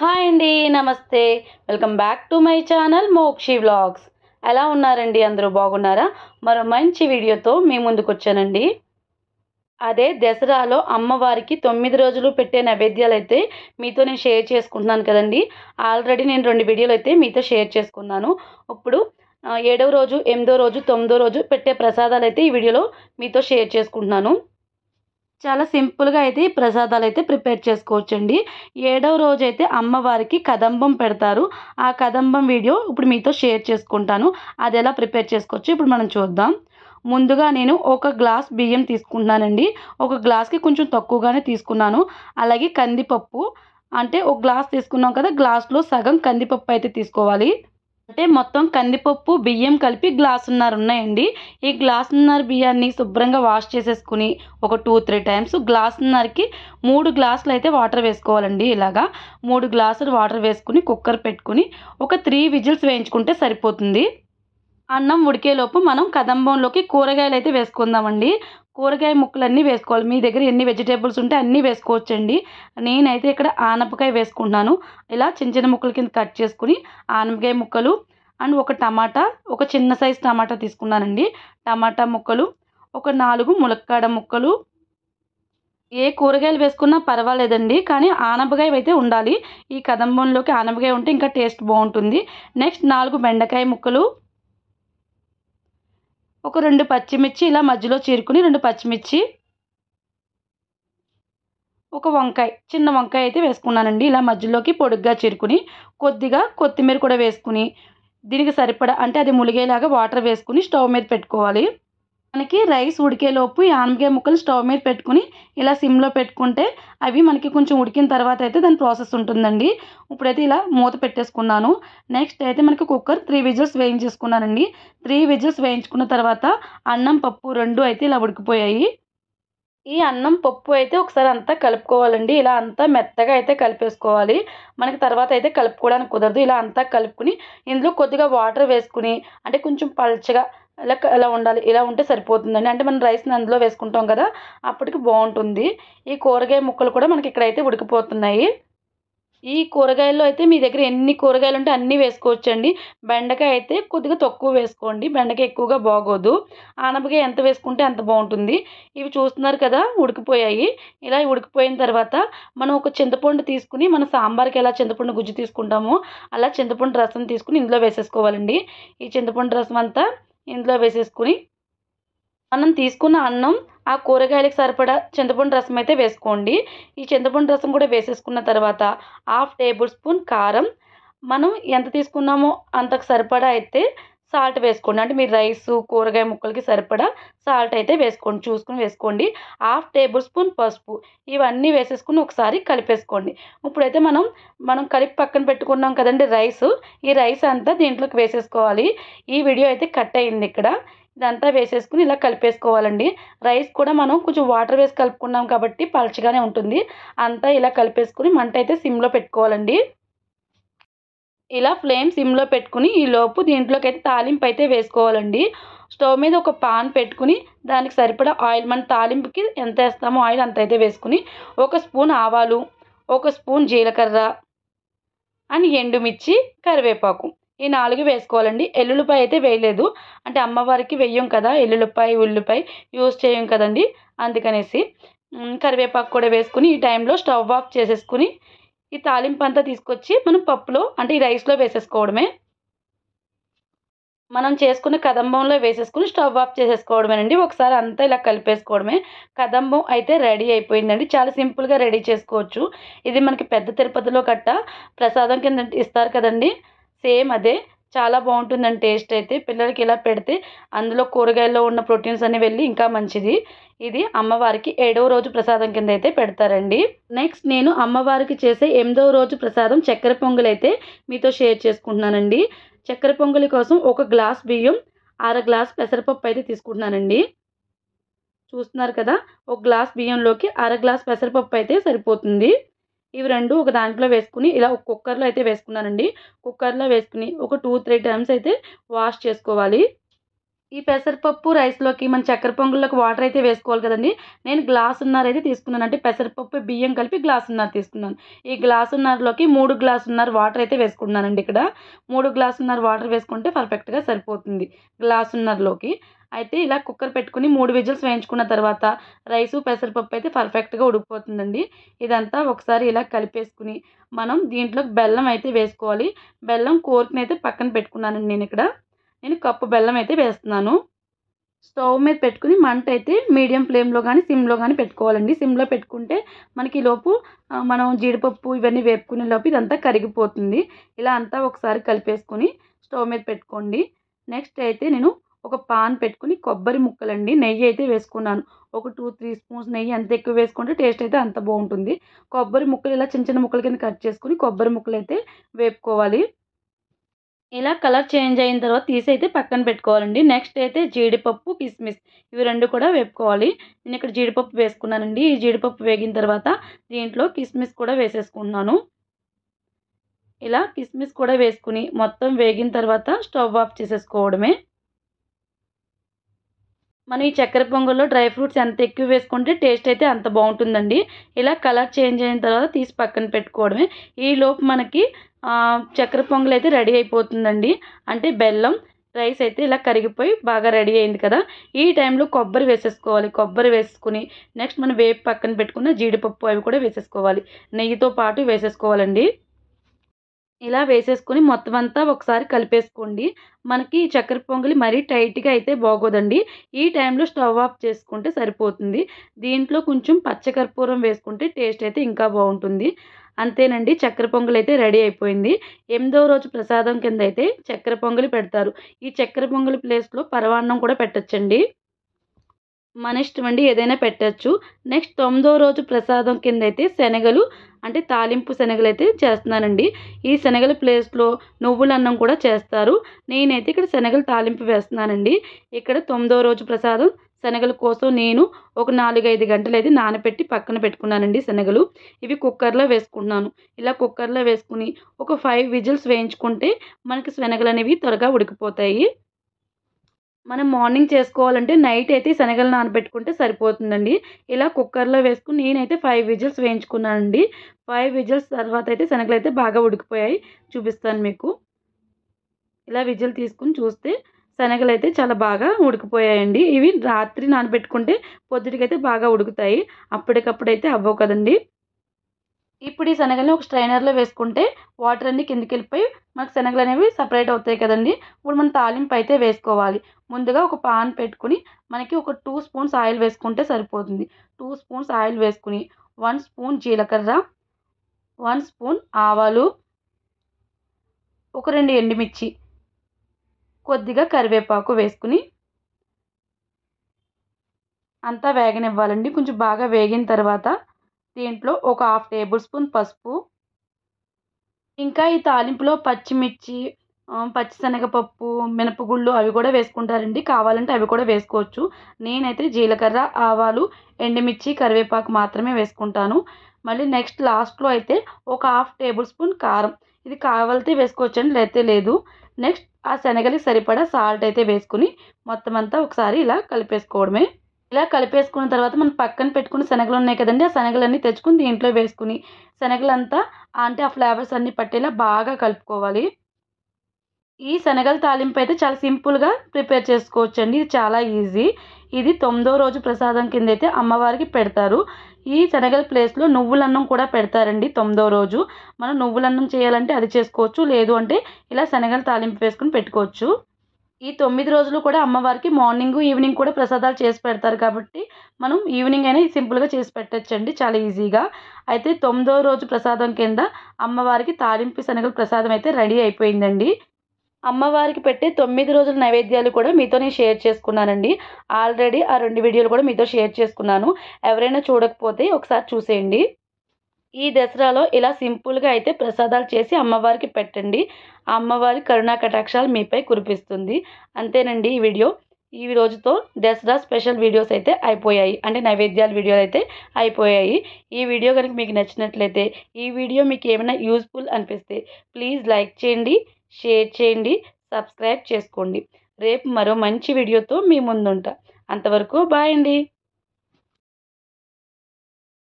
hi అండి నమస్తే welcome back to my channel Mokshi vlogs ఎలా ఉన్నారండి అందరూ బాగున్నారా మరో మంచి వీడియోతో మీ ముందుకు వచ్చానండి అదే దసరాలో అమ్మవారికి తొమ్మిది రోజులు పెట్టే నైవేద్యాలు అయితే మీతో నేను షేర్ చేసుకుంటున్నాను కదండి ఆల్రెడీ నేను రెండు వీడియోలు అయితే మీతో షేర్ చేసుకున్నాను ఇప్పుడు ఏడవ రోజు ఎనిమిదో రోజు తొమ్మిదో రోజు పెట్టే ప్రసాదాలు అయితే ఈ వీడియోలో మీతో షేర్ చేసుకుంటున్నాను చాలా సింపుల్గా అయితే ఈ ప్రసాదాలు అయితే ప్రిపేర్ చేసుకోవచ్చండి ఏడవ రోజు అయితే అమ్మవారికి కదంబం పెడతారు ఆ కదంబం వీడియో ఇప్పుడు మీతో షేర్ చేసుకుంటాను అది ఎలా ప్రిపేర్ చేసుకోవచ్చు ఇప్పుడు మనం చూద్దాం ముందుగా నేను ఒక గ్లాస్ బియ్యం తీసుకుంటున్నానండి ఒక గ్లాస్కి కొంచెం తక్కువగానే తీసుకున్నాను అలాగే కందిపప్పు అంటే ఒక గ్లాస్ తీసుకున్నాం కదా గ్లాస్లో సగం కందిపప్పు అయితే తీసుకోవాలి అంటే మొత్తం కందిపప్పు బియ్యం కలిపి గ్లాసున్నర ఉన్నాయండి ఈ గ్లాసున్నర బియ్యాన్ని శుభ్రంగా వాష్ చేసేసుకుని ఒక టూ త్రీ టైమ్స్ గ్లాసున్నరకి మూడు గ్లాసులు అయితే వాటర్ వేసుకోవాలండి ఇలాగా మూడు గ్లాసులు వాటర్ వేసుకుని కుక్కర్ పెట్టుకుని ఒక త్రీ విజిల్స్ వేయించుకుంటే సరిపోతుంది అన్నం ఉడికేలోపు మనం కదంబంలోకి కూరగాయలు అయితే వేసుకుందామండి కూరగాయ ముక్కలన్నీ వేసుకోవాలి మీ దగ్గర ఎన్ని వెజిటేబుల్స్ ఉంటే అన్నీ వేసుకోవచ్చండి నేనైతే ఇక్కడ ఆనపకాయ వేసుకుంటున్నాను ఇలా చిన్న చిన్న ముక్కల కింద కట్ చేసుకుని ఆనపకాయ ముక్కలు అండ్ ఒక టమాటా ఒక చిన్న సైజు టమాటా తీసుకున్నానండి టమాటా ముక్కలు ఒక నాలుగు ములక్కాడ ముక్కలు ఏ కూరగాయలు వేసుకున్నా పర్వాలేదండి కానీ ఆనపకాయ అయితే ఉండాలి ఈ కదంబంలోకి ఆనపకాయ ఉంటే ఇంకా టేస్ట్ బాగుంటుంది నెక్స్ట్ నాలుగు బెండకాయ ముక్కలు ఒక రెండు పచ్చిమిర్చి ఇలా మధ్యలో చేరుకుని రెండు పచ్చిమిర్చి ఒక వంకాయ చిన్న వంకాయ అయితే వేసుకున్నానండి ఇలా మధ్యలోకి పొడుగ్గా చేరుకుని కొద్దిగా కొత్తిమీర కూడా వేసుకుని దీనికి సరిపడా అంటే అది ములిగేలాగా వాటర్ వేసుకుని స్టవ్ మీద పెట్టుకోవాలి మనకి రైస్ ఉడికేలోపు ఈ ఆనమకాయ ముక్కలు స్టవ్ మీద పెట్టుకుని ఇలా సిమ్లో పెట్టుకుంటే అవి మనకి కొంచెం ఉడికిన తర్వాత అయితే దాని ప్రాసెస్ ఉంటుందండి ఇప్పుడైతే ఇలా మూత పెట్టేసుకున్నాను నెక్స్ట్ అయితే మనకి కుక్కర్ త్రీ విజిల్స్ వేయించేసుకున్నానండి త్రీ విజిల్స్ వేయించుకున్న తర్వాత అన్నం పప్పు రెండు అయితే ఇలా ఉడికిపోయాయి ఈ అన్నం పప్పు అయితే ఒకసారి అంతా కలుపుకోవాలండి ఇలా అంతా మెత్తగా అయితే కలిపేసుకోవాలి మనకి తర్వాత అయితే కలుపుకోవడానికి కుదరదు ఇలా అంతా కలుపుకుని ఇందులో కొద్దిగా వాటర్ వేసుకుని అంటే కొంచెం పల్చగా ఇలా ఇలా ఉండాలి ఇలా ఉంటే సరిపోతుందండి అంటే మనం రైస్ని అందులో వేసుకుంటాం కదా అప్పటికి బాగుంటుంది ఈ కూరగాయ ముక్కలు కూడా మనకి ఇక్కడైతే ఉడికిపోతున్నాయి ఈ కూరగాయల్లో అయితే మీ దగ్గర ఎన్ని కూరగాయలు ఉంటే అన్నీ వేసుకోవచ్చండి బెండకాయ అయితే కొద్దిగా తక్కువ వేసుకోండి బెండకాయ ఎక్కువగా బాగోదు ఆనపకాయ ఎంత వేసుకుంటే అంత బాగుంటుంది ఇవి చూస్తున్నారు కదా ఉడికిపోయాయి ఇలా ఉడికిపోయిన తర్వాత మనం ఒక చింతపండు తీసుకుని మన సాంబార్కి ఎలా చింతపండు గుజ్జు తీసుకుంటామో అలా చింతపండు రసం తీసుకుని ఇందులో వేసేసుకోవాలండి ఈ చింతపండు రసం అంతా ఇందులో వేసేసుకుని మనం తీసుకున్న అన్నం ఆ కూరగాయలకు సరిపడా చింతపండు రసం అయితే వేసుకోండి ఈ చింతపండు రసం కూడా వేసేసుకున్న తర్వాత హాఫ్ టేబుల్ స్పూన్ కారం మనం ఎంత తీసుకున్నామో అంతకు సరిపడా అయితే సాల్ట్ వేసుకోండి అంటే మీరు రైస్ కూరగాయ ముక్కలకి సరిపడా సాల్ట్ అయితే వేసుకోండి చూసుకుని వేసుకోండి హాఫ్ టేబుల్ స్పూన్ పసుపు ఇవన్నీ వేసేసుకుని ఒకసారి కలిపేసుకోండి ఇప్పుడైతే మనం మనం కలిపి పక్కన పెట్టుకున్నాం కదండి రైస్ ఈ రైస్ అంతా దీంట్లోకి వేసేసుకోవాలి ఈ వీడియో అయితే కట్ అయింది ఇక్కడ ఇదంతా వేసేసుకుని ఇలా కలిపేసుకోవాలండి రైస్ కూడా మనం కొంచెం వాటర్ వేసి కలుపుకున్నాం కాబట్టి పలచగానే ఉంటుంది అంతా ఇలా కలిపేసుకుని మంట అయితే సిమ్లో పెట్టుకోవాలండి ఇలా ఫ్లేమ్ సిమ్లో పెట్టుకుని ఈలోపు దీంట్లోకి అయితే తాలింపు అయితే వేసుకోవాలండి స్టవ్ మీద ఒక పాన్ పెట్టుకుని దానికి సరిపడా ఆయిల్ మన తాలింపుకి ఎంత వేస్తామో ఆయిల్ అంత అయితే వేసుకుని ఒక స్పూన్ ఆవాలు ఒక స్పూన్ జీలకర్ర అండ్ ఎండుమిర్చి కరివేపాకు ఈ నాలుగు వేసుకోవాలండి ఎల్లుల్లిపాయ అయితే వేయలేదు అంటే అమ్మవారికి వెయ్యం కదా ఎల్లుల్లిపాయ ఉల్లిపాయ యూజ్ చేయం కదండి అందుకనేసి కరివేపాకు కూడా వేసుకుని ఈ టైంలో స్టవ్ ఆఫ్ చేసేసుకుని ఈ తాలింపు అంతా తీసుకొచ్చి మనం పప్పులో అంటే ఈ రైస్లో వేసేసుకోవడమే మనం చేసుకున్న కదంబంలో వేసేసుకుని స్టవ్ ఆఫ్ చేసేసుకోవడమేనండి ఒకసారి అంతా ఇలా కలిపేసుకోవడమే కదంబం అయితే రెడీ అయిపోయిందండి చాలా సింపుల్గా రెడీ చేసుకోవచ్చు ఇది మనకి పెద్ద తిరుపతిలో కట్ట ప్రసాదం కింద ఇస్తారు కదండి సేమ్ అదే చాలా అండి టేస్ట్ అయితే పిల్లలకి ఇలా పెడితే అందులో కూరగాయల్లో ఉన్న ప్రోటీన్స్ అన్ని వెళ్ళి ఇంకా మంచిది ఇది అమ్మవారికి ఏడవ రోజు ప్రసాదం కింద అయితే పెడతారండి నెక్స్ట్ నేను అమ్మవారికి చేసే ఎనిమిదవ రోజు ప్రసాదం చక్కెర పొంగల్ అయితే మీతో షేర్ చేసుకుంటున్నానండి చక్కెర పొంగలి కోసం ఒక గ్లాస్ బియ్యం అర గ్లాస్ పెసరపప్పు అయితే తీసుకుంటున్నానండి చూస్తున్నారు కదా ఒక గ్లాస్ బియ్యంలోకి అర గ్లాస్ పెసరపప్పు అయితే సరిపోతుంది ఇవి రెండు ఒక దాంట్లో వేసుకుని ఇలా ఒక కుక్కర్లో అయితే వేసుకున్నానండి కుక్కర్లో వేసుకుని ఒక టూ త్రీ టైమ్స్ అయితే వాష్ చేసుకోవాలి ఈ పెసరపప్పు రైస్లోకి మన చక్కెర పొంగుల్లోకి వాటర్ అయితే వేసుకోవాలి కదండి నేను గ్లాస్ ఉన్నర అయితే తీసుకున్నాను అంటే పెసరపప్పు బియ్యం కలిపి గ్లాస్ ఉన్నారు తీసుకున్నాను ఈ గ్లాస్ ఉన్నారులోకి మూడు గ్లాస్ ఉన్నారు వాటర్ అయితే వేసుకున్నానండి ఇక్కడ మూడు గ్లాస్ ఉన్నారు వాటర్ వేసుకుంటే పర్ఫెక్ట్గా సరిపోతుంది గ్లాస్ ఉన్నరలోకి అయితే ఇలా కుక్కర్ పెట్టుకుని మూడు విజిల్స్ వేయించుకున్న తర్వాత రైసు పెసరపప్పు అయితే పర్ఫెక్ట్గా ఉడికిపోతుందండి ఇదంతా ఒకసారి ఇలా కలిపేసుకుని మనం దీంట్లో బెల్లం అయితే వేసుకోవాలి బెల్లం కోరికని అయితే పక్కన పెట్టుకున్నానండి నేను ఇక్కడ నేను కప్పు బెల్లం అయితే వేస్తున్నాను స్టవ్ మీద పెట్టుకుని మంట అయితే మీడియం ఫ్లేమ్లో కానీ సిమ్లో కానీ పెట్టుకోవాలండి సిమ్లో పెట్టుకుంటే మనకి లోపు మనం జీడిపప్పు ఇవన్నీ వేపుకునే లోపు ఇదంతా కరిగిపోతుంది ఇలా అంతా ఒకసారి కలిపేసుకొని స్టవ్ మీద పెట్టుకోండి నెక్స్ట్ అయితే నేను ఒక పాన్ పెట్టుకుని కొబ్బరి ముక్కలండి నెయ్యి అయితే వేసుకున్నాను ఒక టూ త్రీ స్పూన్స్ నెయ్యి ఎంత ఎక్కువ వేసుకుంటే టేస్ట్ అయితే అంత బాగుంటుంది కొబ్బరి ముక్కలు ఇలా చిన్న చిన్న ముక్కల కింద కట్ చేసుకుని కొబ్బరి ముక్కలు అయితే వేపుకోవాలి ఇలా కలర్ చేంజ్ అయిన తర్వాత తీసి అయితే పక్కన పెట్టుకోవాలండి నెక్స్ట్ అయితే జీడిపప్పు కిస్మిస్ ఇవి రెండు కూడా వేపుకోవాలి నేను ఇక్కడ జీడిపప్పు వేసుకున్నానండి ఈ జీడిపప్పు వేగిన తర్వాత దీంట్లో కిస్మిస్ కూడా వేసేసుకున్నాను ఇలా కిస్మిస్ కూడా వేసుకుని మొత్తం వేగిన తర్వాత స్టవ్ ఆఫ్ చేసేసుకోవడమే మనం ఈ చక్కెర పొంగల్లో డ్రై ఫ్రూట్స్ ఎంత ఎక్కువ వేసుకుంటే టేస్ట్ అయితే అంత బాగుంటుందండి ఇలా కలర్ చేంజ్ అయిన తర్వాత తీసి పక్కన పెట్టుకోవడమే ఈ లోపు మనకి చక్కెర పొంగల్ అయితే రెడీ అయిపోతుందండి అంటే బెల్లం రైస్ అయితే ఇలా కరిగిపోయి బాగా రెడీ అయింది కదా ఈ టైంలో కొబ్బరి వేసేసుకోవాలి కొబ్బరి వేసుకుని నెక్స్ట్ మనం వేపు పక్కన పెట్టుకున్న జీడిపప్పు అవి కూడా వేసేసుకోవాలి నెయ్యితో పాటు వేసేసుకోవాలండి ఇలా వేసేసుకొని మొత్తం అంతా ఒకసారి కలిపేసుకోండి మనకి చక్కెర పొంగలి మరీ టైట్గా అయితే బాగోదండి ఈ టైంలో స్టవ్ ఆఫ్ చేసుకుంటే సరిపోతుంది దీంట్లో కొంచెం పచ్చకర్పూరం వేసుకుంటే టేస్ట్ అయితే ఇంకా బాగుంటుంది అంతేనండి చక్కెర పొంగలి అయితే రెడీ అయిపోయింది ఎనిమిదవ రోజు ప్రసాదం కింద అయితే చక్కెర పొంగలి పెడతారు ఈ చక్కెర పొంగలి ప్లేస్లో పరవాన్నం కూడా పెట్టచ్చండి మన ఇష్టం అండి ఏదైనా పెట్టచ్చు నెక్స్ట్ తొమ్మిదో రోజు ప్రసాదం కింద అయితే శనగలు అంటే తాలింపు శనగలు అయితే చేస్తున్నానండి ఈ శనగల ప్లేస్లో నువ్వుల అన్నం కూడా చేస్తారు నేనైతే ఇక్కడ శనగలు తాలింపు వేస్తున్నానండి ఇక్కడ తొమ్మిదో రోజు ప్రసాదం శనగల కోసం నేను ఒక నాలుగైదు గంటలు అయితే నానపెట్టి పక్కన పెట్టుకున్నానండి శనగలు ఇవి కుక్కర్లో వేసుకున్నాను ఇలా కుక్కర్లో వేసుకుని ఒక ఫైవ్ విజిల్స్ వేయించుకుంటే మనకి శనగలు అనేవి త్వరగా ఉడికిపోతాయి మనం మార్నింగ్ చేసుకోవాలంటే నైట్ అయితే శనగలు నానబెట్టుకుంటే సరిపోతుందండి ఇలా కుక్కర్లో వేసుకుని నేనైతే ఫైవ్ విజిల్స్ వేయించుకున్నానండి ఫైవ్ విజిల్స్ తర్వాత అయితే శనగలు అయితే బాగా ఉడికిపోయాయి చూపిస్తాను మీకు ఇలా విజిల్ తీసుకుని చూస్తే శనగలు అయితే చాలా బాగా ఉడికిపోయాయండి ఇవి రాత్రి నానబెట్టుకుంటే పొద్దుటికైతే బాగా ఉడుకుతాయి అప్పటికప్పుడు అయితే అవ్వవు కదండి ఇప్పుడు ఈ శనగలను ఒక స్ట్రైనర్లో వేసుకుంటే వాటర్ అన్ని కిందికి వెళ్ళిపోయి మనకు శనగలు అనేవి సపరేట్ అవుతాయి కదండి ఇప్పుడు మనం తాలింపు అయితే వేసుకోవాలి ముందుగా ఒక పాన్ పెట్టుకుని మనకి ఒక టూ స్పూన్స్ ఆయిల్ వేసుకుంటే సరిపోతుంది టూ స్పూన్స్ ఆయిల్ వేసుకుని వన్ స్పూన్ జీలకర్ర వన్ స్పూన్ ఆవాలు ఒక రెండు ఎండుమిర్చి కొద్దిగా కరివేపాకు వేసుకుని అంతా వేగనివ్వాలండి కొంచెం బాగా వేగిన తర్వాత దీంట్లో ఒక హాఫ్ టేబుల్ స్పూన్ పసుపు ఇంకా ఈ తాలింపులో పచ్చిమిర్చి పచ్చిశనగపప్పు మినపగుళ్ళు అవి కూడా వేసుకుంటారండి కావాలంటే అవి కూడా వేసుకోవచ్చు నేనైతే జీలకర్ర ఆవాలు ఎండుమిర్చి కరివేపాకు మాత్రమే వేసుకుంటాను మళ్ళీ నెక్స్ట్ లాస్ట్లో అయితే ఒక హాఫ్ టేబుల్ స్పూన్ కారం ఇది కావాలితే వేసుకోవచ్చు అండి లేతే లేదు నెక్స్ట్ ఆ శనగలకి సరిపడా సాల్ట్ అయితే వేసుకుని మొత్తం అంతా ఒకసారి ఇలా కలిపేసుకోవడమే ఇలా కలిపేసుకున్న తర్వాత మనం పక్కన పెట్టుకున్న శనగలు ఉన్నాయి కదండి ఆ శనగలన్నీ తెచ్చుకుని దీంట్లో వేసుకుని శనగలంతా అంటే ఆ ఫ్లేవర్స్ అన్ని పట్టేలా బాగా కలుపుకోవాలి ఈ శనగల తాలింపు అయితే చాలా సింపుల్గా ప్రిపేర్ చేసుకోవచ్చు అండి ఇది చాలా ఈజీ ఇది తొమ్మిదో రోజు ప్రసాదం కింద అయితే అమ్మవారికి పెడతారు ఈ శనగల ప్లేస్లో నువ్వులన్నం కూడా పెడతారండి తొమ్మిదో రోజు మనం నువ్వులన్నం చేయాలంటే అది చేసుకోవచ్చు లేదు అంటే ఇలా శనగల తాలింపు వేసుకుని పెట్టుకోవచ్చు ఈ తొమ్మిది రోజులు కూడా అమ్మవారికి మార్నింగ్ ఈవినింగ్ కూడా ప్రసాదాలు చేసి పెడతారు కాబట్టి మనం ఈవినింగ్ అయినా సింపుల్గా చేసి పెట్టచ్చండి చాలా ఈజీగా అయితే తొమ్మిదో రోజు ప్రసాదం కింద అమ్మవారికి తాలింపు శనగలు ప్రసాదం అయితే రెడీ అయిపోయిందండి అమ్మవారికి పెట్టే తొమ్మిది రోజుల నైవేద్యాలు కూడా మీతో నేను షేర్ చేసుకున్నానండి ఆల్రెడీ ఆ రెండు వీడియోలు కూడా మీతో షేర్ చేసుకున్నాను ఎవరైనా చూడకపోతే ఒకసారి చూసేయండి ఈ దసరాలో ఇలా సింపుల్గా అయితే ప్రసాదాలు చేసి అమ్మవారికి పెట్టండి అమ్మవారి కరుణా కటాక్షాలు మీపై కురిపిస్తుంది అంతేనండి ఈ వీడియో ఈ రోజుతో దసరా స్పెషల్ వీడియోస్ అయితే అయిపోయాయి అంటే నైవేద్యాల వీడియోలు అయితే అయిపోయాయి ఈ వీడియో కనుక మీకు నచ్చినట్లయితే ఈ వీడియో మీకు ఏమైనా యూస్ఫుల్ అనిపిస్తే ప్లీజ్ లైక్ చేయండి షేర్ చేయండి సబ్స్క్రైబ్ చేసుకోండి రేపు మరో మంచి వీడియోతో మీ ముందుంటా అంతవరకు బాయ్ అండి